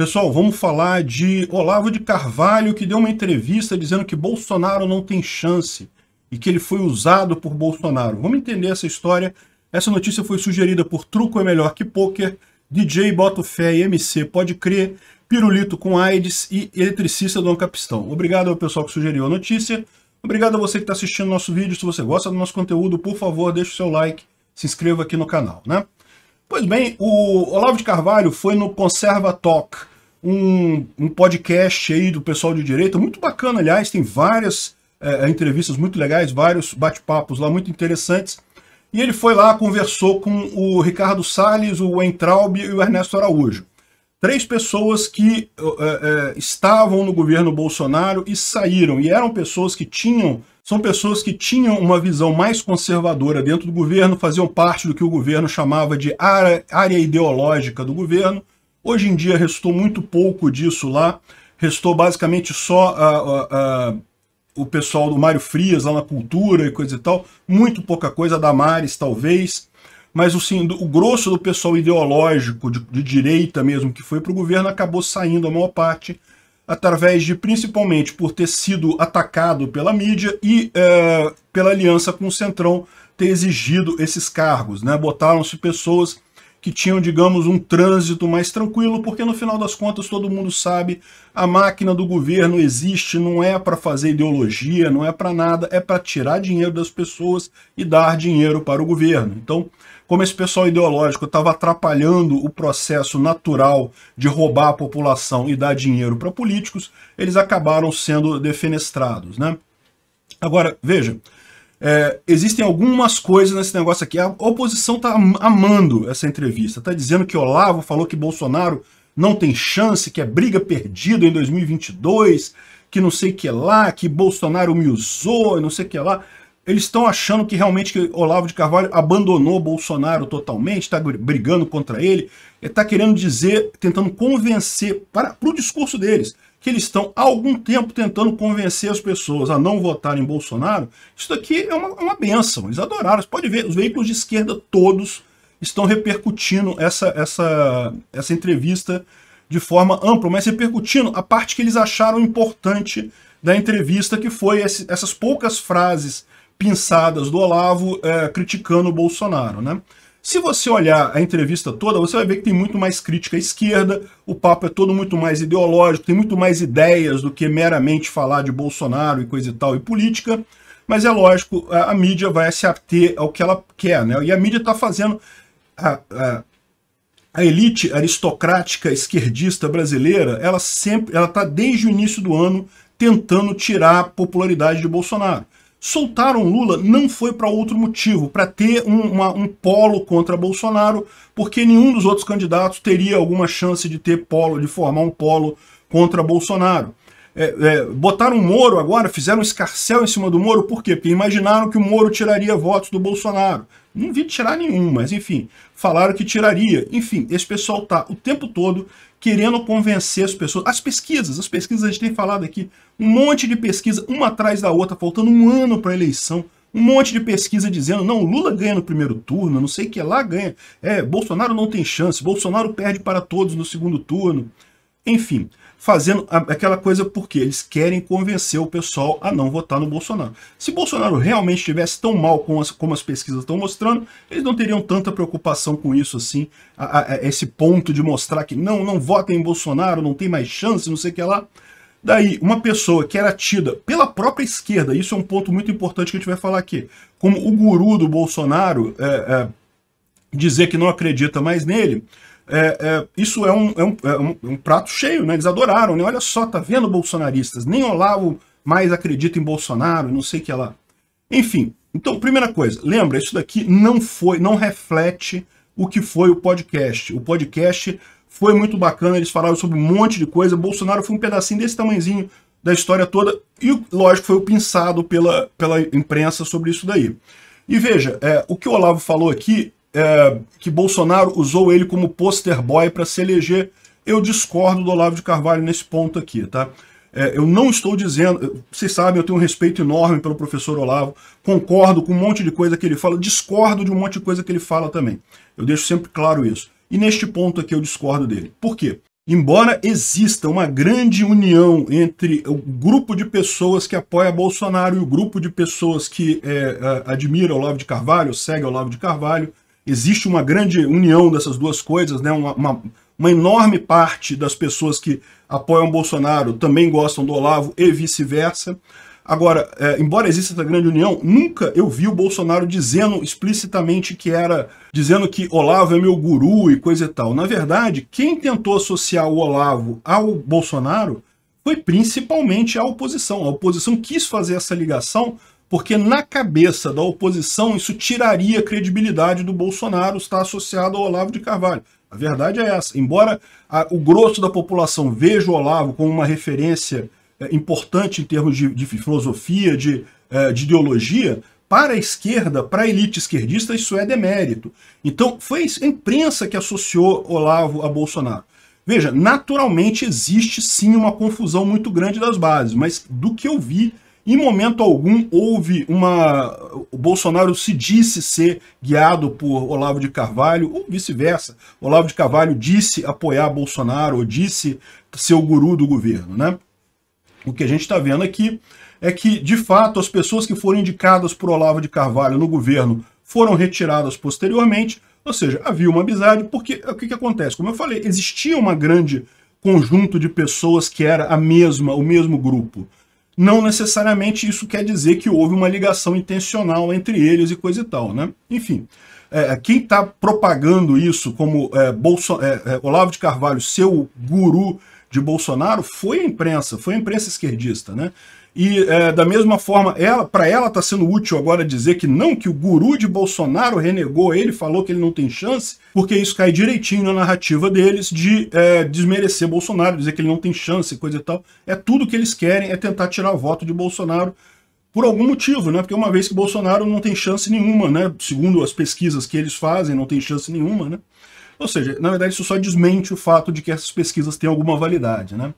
Pessoal, vamos falar de Olavo de Carvalho, que deu uma entrevista dizendo que Bolsonaro não tem chance e que ele foi usado por Bolsonaro. Vamos entender essa história. Essa notícia foi sugerida por Truco é Melhor que Poker, DJ Boto Fé e MC Pode Crer, Pirulito com AIDS e Eletricista do Capistão. Obrigado ao pessoal que sugeriu a notícia. Obrigado a você que está assistindo nosso vídeo. Se você gosta do nosso conteúdo, por favor, deixe o seu like, se inscreva aqui no canal, né? Pois bem, o Olavo de Carvalho foi no Conserva Talk, um, um podcast aí do pessoal de direita, muito bacana, aliás, tem várias é, é entrevistas muito legais, vários bate-papos lá muito interessantes. E ele foi lá, conversou com o Ricardo Salles, o Entraub e o Ernesto Araújo três pessoas que é, é, estavam no governo Bolsonaro e saíram, e eram pessoas que tinham, são pessoas que tinham uma visão mais conservadora dentro do governo, faziam parte do que o governo chamava de área, área ideológica do governo. Hoje em dia restou muito pouco disso lá, restou basicamente só a, ah, a, ah, a, ah, o pessoal do Mário Frias lá na cultura e coisa e tal, muito pouca coisa, da Damares talvez, mas assim, o grosso do pessoal ideológico, de, de direita mesmo, que foi para o governo, acabou saindo a maior parte, através de, principalmente, por ter sido atacado pela mídia e é, pela aliança com o Centrão ter exigido esses cargos. Né? Botaram-se pessoas que tinham, digamos, um trânsito mais tranquilo, porque no final das contas todo mundo sabe, a máquina do governo existe, não é para fazer ideologia, não é para nada, é para tirar dinheiro das pessoas e dar dinheiro para o governo. Então, como esse pessoal ideológico estava atrapalhando o processo natural de roubar a população e dar dinheiro para políticos, eles acabaram sendo defenestrados. Né? Agora, veja, é, existem algumas coisas nesse negócio aqui. A oposição está amando essa entrevista. Está dizendo que Olavo falou que Bolsonaro não tem chance, que é briga perdida em 2022, que não sei o que lá, que Bolsonaro me usou, não sei o que lá. Eles estão achando que realmente que Olavo de Carvalho abandonou Bolsonaro totalmente, está brigando contra ele, está querendo dizer, tentando convencer para, para o discurso deles que eles estão há algum tempo tentando convencer as pessoas a não votarem em Bolsonaro, isso daqui é uma, uma benção. Eles adoraram. Você pode ver, os veículos de esquerda todos estão repercutindo essa, essa, essa entrevista de forma ampla, mas repercutindo a parte que eles acharam importante da entrevista, que foi esse, essas poucas frases pinçadas do Olavo é, criticando o Bolsonaro, né? Se você olhar a entrevista toda, você vai ver que tem muito mais crítica à esquerda, o papo é todo muito mais ideológico, tem muito mais ideias do que meramente falar de Bolsonaro e coisa e tal e política. Mas é lógico, a, a mídia vai se ater ao que ela quer, né? E a mídia está fazendo. A, a, a elite aristocrática esquerdista brasileira, ela sempre, ela está desde o início do ano tentando tirar a popularidade de Bolsonaro. Soltaram Lula não foi para outro motivo, para ter um, uma, um polo contra Bolsonaro, porque nenhum dos outros candidatos teria alguma chance de ter polo, de formar um polo contra Bolsonaro é, é, botaram o Moro agora, fizeram um escarcel em cima do Moro, por quê? Porque imaginaram que o Moro tiraria votos do Bolsonaro. Não vi tirar nenhum, mas enfim, falaram que tiraria. Enfim, esse pessoal tá o tempo todo querendo convencer as pessoas. As pesquisas, as pesquisas a gente tem falado aqui, um monte de pesquisa, uma atrás da outra, faltando um ano para a eleição. Um monte de pesquisa dizendo, não, Lula ganha no primeiro turno, não sei o que lá ganha. É, Bolsonaro não tem chance, Bolsonaro perde para todos no segundo turno. Enfim, fazendo aquela coisa porque eles querem convencer o pessoal a não votar no Bolsonaro. Se Bolsonaro realmente estivesse tão mal como as, como as pesquisas estão mostrando, eles não teriam tanta preocupação com isso assim, a, a, a esse ponto de mostrar que não, não votem em Bolsonaro, não tem mais chance, não sei o que lá. Daí, uma pessoa que era tida pela própria esquerda, isso é um ponto muito importante que a gente vai falar aqui, como o guru do Bolsonaro é, é, dizer que não acredita mais nele, é, é, isso é um, é é um, é um, prato cheio, né? Eles adoraram, né? Olha só, tá vendo bolsonaristas? Nem Olavo mais acredita em Bolsonaro, não sei o que lá. Enfim, então, primeira coisa, lembra, isso daqui não foi, não reflete o que foi o podcast. O podcast foi muito bacana, eles falaram sobre um monte de coisa. Bolsonaro foi um pedacinho desse tamanhozinho da história toda e, lógico, foi o pinçado pela, pela imprensa sobre isso daí. E veja, é, o que o Olavo falou aqui é, que Bolsonaro usou ele como poster boy para se eleger. Eu discordo do Olavo de Carvalho nesse ponto aqui, tá? É, eu não estou dizendo, vocês sabem, eu tenho um respeito enorme pelo professor Olavo, concordo com um monte de coisa que ele fala, discordo de um monte de coisa que ele fala também. Eu deixo sempre claro isso. E neste ponto aqui eu discordo dele. Por quê? Embora exista uma grande união entre o grupo de pessoas que apoia Bolsonaro e o grupo de pessoas que é, admira Olavo de Carvalho, segue Olavo de Carvalho, existe uma grande união dessas duas coisas, né? Uma, uma, uma enorme parte das pessoas que apoiam Bolsonaro também gostam do Olavo e vice-versa. Agora, é, embora exista essa grande união, nunca eu vi o Bolsonaro dizendo explicitamente que era, dizendo que Olavo é meu guru e coisa e tal. Na verdade, quem tentou associar o Olavo ao Bolsonaro foi principalmente a oposição. A oposição quis fazer essa ligação porque na cabeça da oposição isso tiraria a credibilidade do Bolsonaro estar associado ao Olavo de Carvalho. A verdade é essa. Embora a, o grosso da população veja o Olavo como uma referência é, importante em termos de, de filosofia, de, é, de ideologia, para a esquerda, para a elite esquerdista, isso é demérito. Então, foi a imprensa que associou Olavo a Bolsonaro. Veja, naturalmente existe sim uma confusão muito grande das bases, mas do que eu vi em momento algum houve uma. O Bolsonaro se disse ser guiado por Olavo de Carvalho, ou vice-versa. Olavo de Carvalho disse apoiar Bolsonaro, ou disse ser o guru do governo, né? O que a gente está vendo aqui é que, de fato, as pessoas que foram indicadas por Olavo de Carvalho no governo foram retiradas posteriormente, ou seja, havia uma amizade, porque o que, que acontece? Como eu falei, existia uma grande conjunto de pessoas que era a mesma, o mesmo grupo não necessariamente isso quer dizer que houve uma ligação intencional entre eles e coisa e tal, né? Enfim, é, quem está propagando isso como é, Bolso, é, é, Olavo de Carvalho, seu guru de Bolsonaro, foi a imprensa, foi a imprensa esquerdista, né? E é, da mesma forma, ela, para ela está sendo útil agora dizer que não, que o guru de Bolsonaro renegou ele, falou que ele não tem chance, porque isso cai direitinho na narrativa deles de é, desmerecer Bolsonaro, dizer que ele não tem chance, coisa e tal. É tudo que eles querem, é tentar tirar o voto de Bolsonaro por algum motivo, né? Porque uma vez que Bolsonaro não tem chance nenhuma, né? Segundo as pesquisas que eles fazem, não tem chance nenhuma, né? Ou seja, na verdade, isso só desmente o fato de que essas pesquisas têm alguma validade, né?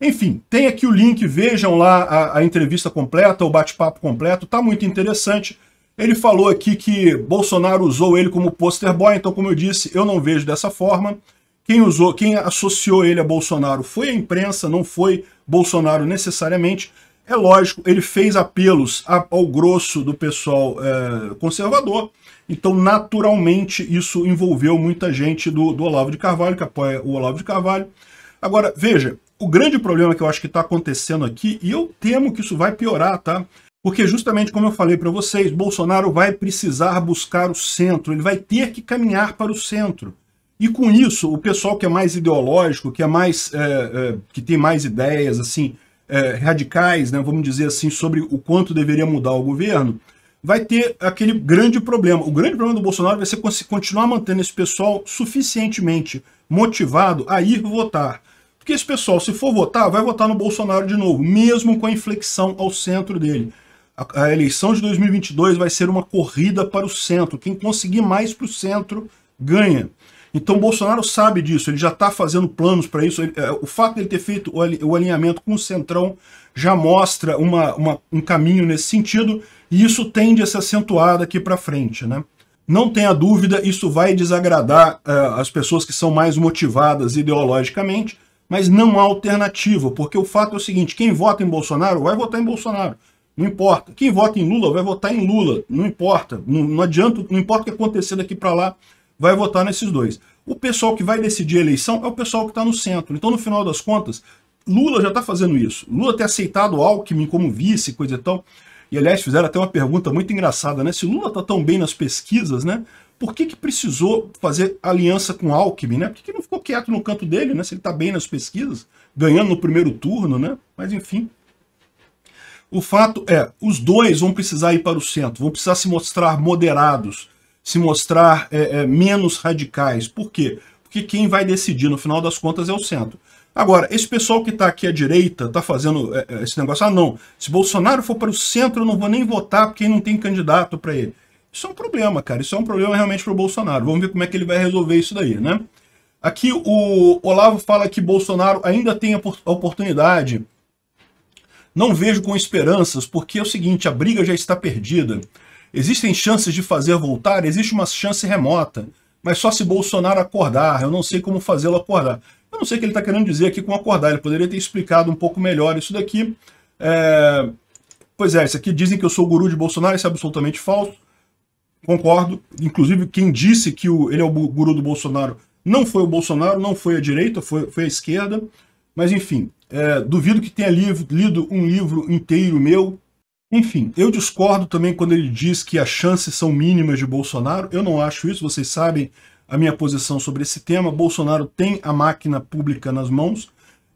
Enfim, tem aqui o link, vejam lá a, a entrevista completa, o bate-papo completo, tá muito interessante. Ele falou aqui que Bolsonaro usou ele como poster boy, então como eu disse, eu não vejo dessa forma. Quem usou, quem associou ele a Bolsonaro foi a imprensa, não foi Bolsonaro necessariamente. É lógico, ele fez apelos ao grosso do pessoal é, conservador, então naturalmente isso envolveu muita gente do, do Olavo de Carvalho, que apoia o Olavo de Carvalho. Agora, veja, o grande problema que eu acho que está acontecendo aqui, e eu temo que isso vai piorar, tá? Porque justamente como eu falei para vocês, Bolsonaro vai precisar buscar o centro, ele vai ter que caminhar para o centro. E com isso, o pessoal que é mais ideológico, que é mais é, é, que tem mais ideias assim é, radicais, né, vamos dizer assim, sobre o quanto deveria mudar o governo, vai ter aquele grande problema. O grande problema do Bolsonaro vai ser continuar mantendo esse pessoal suficientemente motivado a ir votar. Porque esse pessoal, se for votar, vai votar no Bolsonaro de novo, mesmo com a inflexão ao centro dele. A, a eleição de 2022 vai ser uma corrida para o centro. Quem conseguir mais para o centro ganha. Então Bolsonaro sabe disso, ele já está fazendo planos para isso. Ele, é, o fato dele ter feito o, alinhamento com o Centrão já mostra uma, uma, um caminho nesse sentido, e isso tende a se acentuar daqui para frente. Né? Não tenha dúvida, isso vai desagradar uh, as pessoas que são mais motivadas ideologicamente, mas não há alternativa, porque o fato é o seguinte, quem vota em Bolsonaro vai votar em Bolsonaro, não importa. Quem vota em Lula vai votar em Lula, não importa. Não, não adianta, não importa o que acontecer daqui para lá, vai votar nesses dois. O pessoal que vai decidir a eleição é o pessoal que está no centro. Então, no final das contas, Lula já está fazendo isso. Lula ter aceitado Alckmin como vice, coisa e tal. E, aliás, fizeram até uma pergunta muito engraçada, né? Se Lula está tão bem nas pesquisas, né? Por que, que precisou fazer aliança com Alckmin, né? Por que, que não ficou quieto no canto dele, né? Se ele está bem nas pesquisas, ganhando no primeiro turno, né? Mas enfim. O fato é, os dois vão precisar ir para o centro, vão precisar se mostrar moderados, se mostrar é, é, menos radicais. Por quê? Porque quem vai decidir, no final das contas, é o centro. Agora, esse pessoal que está aqui à direita, está fazendo é, é, esse negócio, ah não, se Bolsonaro for para o centro eu não vou nem votar porque não tem candidato para ele. Isso é um problema, cara. Isso é um problema realmente para o Bolsonaro. Vamos ver como é que ele vai resolver isso daí, né? Aqui o Olavo fala que Bolsonaro ainda tem a oportunidade. Não vejo com esperanças, porque é o seguinte, a briga já está perdida. Existem chances de fazer voltar, existe uma chance remota, mas só se Bolsonaro acordar, eu não sei como fazê-lo acordar. Eu não sei o que ele está querendo dizer aqui com acordar, ele poderia ter explicado um pouco melhor isso daqui. É... Pois é, isso aqui dizem que eu sou o guru de Bolsonaro, isso é absolutamente falso concordo. Inclusive, quem disse que o, ele é o guru do Bolsonaro não foi o Bolsonaro, não foi a direita, foi, foi a esquerda. Mas, enfim, é, duvido que tenha lido, lido um livro inteiro meu. Enfim, eu discordo também quando ele diz que as chances são mínimas de Bolsonaro. Eu não acho isso, vocês sabem a minha posição sobre esse tema. Bolsonaro tem a máquina pública nas mãos,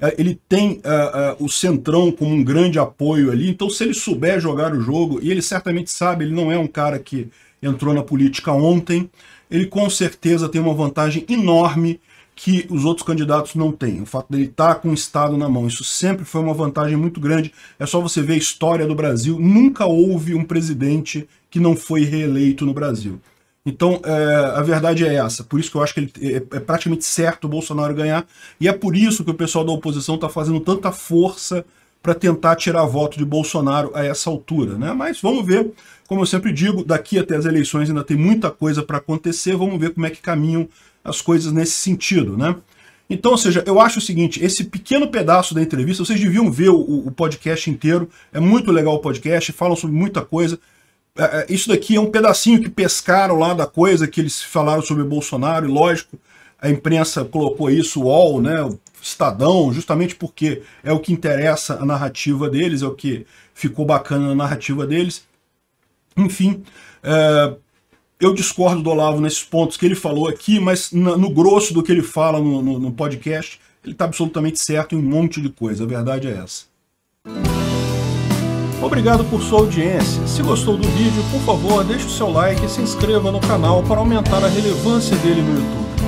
é, ele tem uh, uh, o Centrão como um grande apoio ali, então se ele souber jogar o jogo, e ele certamente sabe, ele não é um cara que entrou na política ontem, ele com certeza tem uma vantagem enorme que os outros candidatos não têm. O fato dele estar tá com o Estado na mão, isso sempre foi uma vantagem muito grande. É só você ver a história do Brasil. Nunca houve um presidente que não foi reeleito no Brasil. Então, é, a verdade é essa. Por isso que eu acho que ele, é, é praticamente certo o Bolsonaro ganhar. E é por isso que o pessoal da oposição está fazendo tanta força para tentar tirar voto de Bolsonaro a essa altura, né? Mas vamos ver, como eu sempre digo, daqui até as eleições ainda tem muita coisa para acontecer, vamos ver como é que caminham as coisas nesse sentido, né? Então, ou seja, eu acho o seguinte, esse pequeno pedaço da entrevista, vocês deviam ver o, o podcast inteiro, é muito legal o podcast, falam sobre muita coisa, é, é, isso daqui é um pedacinho que pescaram lá da coisa que eles falaram sobre Bolsonaro, e lógico, a imprensa colocou isso, o UOL, né, o Estadão, justamente porque é o que interessa a narrativa deles, é o que ficou bacana na narrativa deles. Enfim, é, eu discordo do Olavo nesses pontos que ele falou aqui, mas no grosso do que ele fala no, no, no podcast, ele está absolutamente certo em um monte de coisa, a verdade é essa. Obrigado por sua audiência. Se gostou do vídeo, por favor, deixe o seu like e se inscreva no canal para aumentar a relevância dele no YouTube.